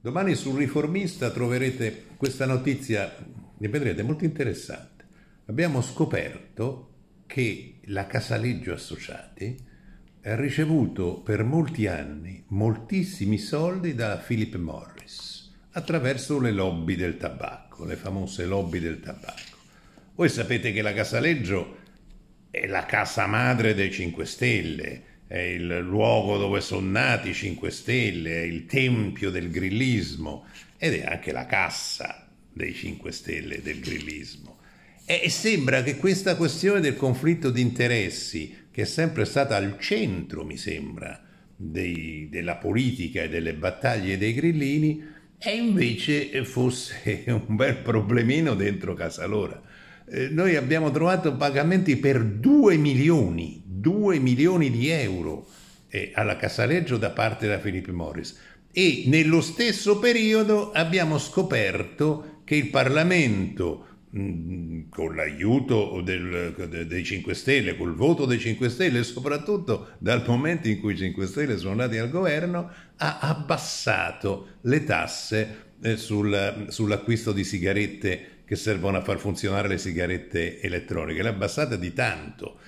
Domani sul riformista troverete questa notizia, ne vedrete molto interessante. Abbiamo scoperto che la Casaleggio Associati ha ricevuto per molti anni moltissimi soldi da Philip Morris attraverso le lobby del tabacco, le famose lobby del tabacco. Voi sapete che la Casaleggio è la casa madre dei 5 Stelle, è il luogo dove sono nati i 5 Stelle, è il tempio del grillismo ed è anche la cassa dei 5 Stelle del grillismo. E sembra che questa questione del conflitto di interessi, che è sempre stata al centro, mi sembra, dei, della politica e delle battaglie dei grillini, e invece fosse un bel problemino dentro casa loro. Eh, noi abbiamo trovato pagamenti per 2 milioni 2 milioni di euro eh, alla Casaleggio da parte della Philip Morris e nello stesso periodo abbiamo scoperto che il Parlamento mm, con l'aiuto del, dei 5 Stelle, col voto dei 5 Stelle, soprattutto dal momento in cui i 5 Stelle sono andati al governo, ha abbassato le tasse eh, sul, sull'acquisto di sigarette che servono a far funzionare le sigarette elettroniche, l'ha abbassata di tanto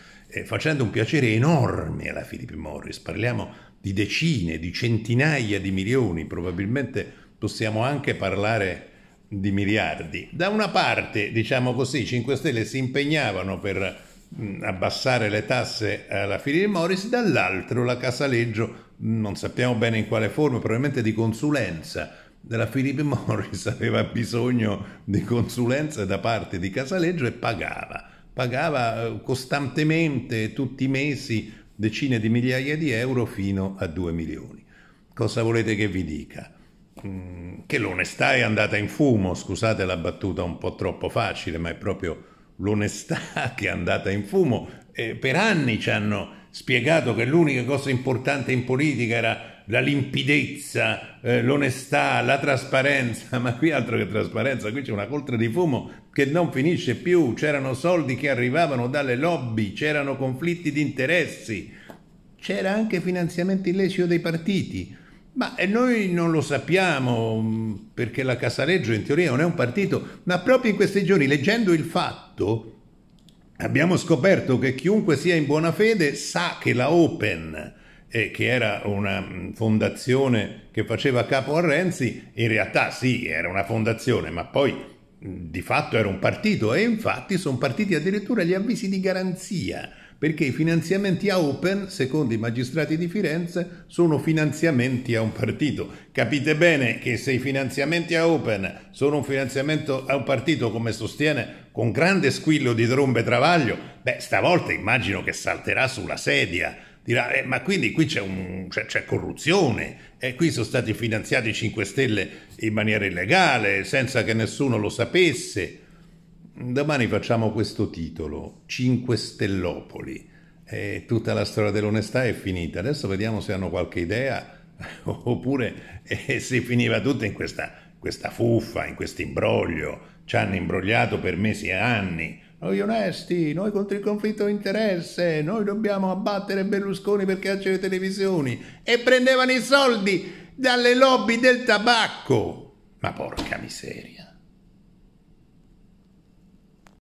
facendo un piacere enorme alla Philip Morris, parliamo di decine, di centinaia di milioni, probabilmente possiamo anche parlare di miliardi. Da una parte, diciamo così, i 5 Stelle si impegnavano per abbassare le tasse alla Philip Morris, dall'altro la Casaleggio, non sappiamo bene in quale forma, probabilmente di consulenza, della Philip Morris aveva bisogno di consulenza da parte di Casaleggio e pagava pagava eh, costantemente tutti i mesi decine di migliaia di euro fino a 2 milioni. Cosa volete che vi dica? Mm, che l'onestà è andata in fumo, scusate la battuta un po' troppo facile, ma è proprio l'onestà che è andata in fumo. E eh, per anni ci hanno spiegato che l'unica cosa importante in politica era la limpidezza, eh, l'onestà, la trasparenza, ma qui altro che trasparenza, qui c'è una coltre di fumo che non finisce più, c'erano soldi che arrivavano dalle lobby, c'erano conflitti di interessi, c'era anche finanziamento illecito dei partiti. Ma eh, noi non lo sappiamo mm, perché la Casaleggio in teoria non è un partito, ma proprio in questi giorni leggendo il fatto abbiamo scoperto che chiunque sia in buona fede sa che la Open, eh, che era una mm, fondazione che faceva capo a Renzi, in realtà sì, era una fondazione, ma poi mm, di fatto era un partito e infatti sono partiti addirittura gli avvisi di garanzia perché i finanziamenti a Open, secondo i magistrati di Firenze, sono finanziamenti a un partito. Capite bene che se i finanziamenti a Open sono un finanziamento a un partito, come sostiene con grande squillo di trombe Travaglio, beh, stavolta immagino che salterà sulla sedia dirà, eh, ma quindi qui c'è, un, c'è, c'è corruzione, e eh, qui sono stati finanziati i 5 Stelle in maniera illegale, senza che nessuno lo sapesse. Domani facciamo questo titolo, 5 Stellopoli. E tutta la storia dell'onestà è finita. Adesso vediamo se hanno qualche idea oppure eh, si finiva tutto in questa, questa fuffa, in questo imbroglio. Ci hanno imbrogliato per mesi e anni noi onesti, noi contro il conflitto di interesse, noi dobbiamo abbattere Berlusconi perché ha le televisioni e prendevano i soldi dalle lobby del tabacco. Ma porca miseria.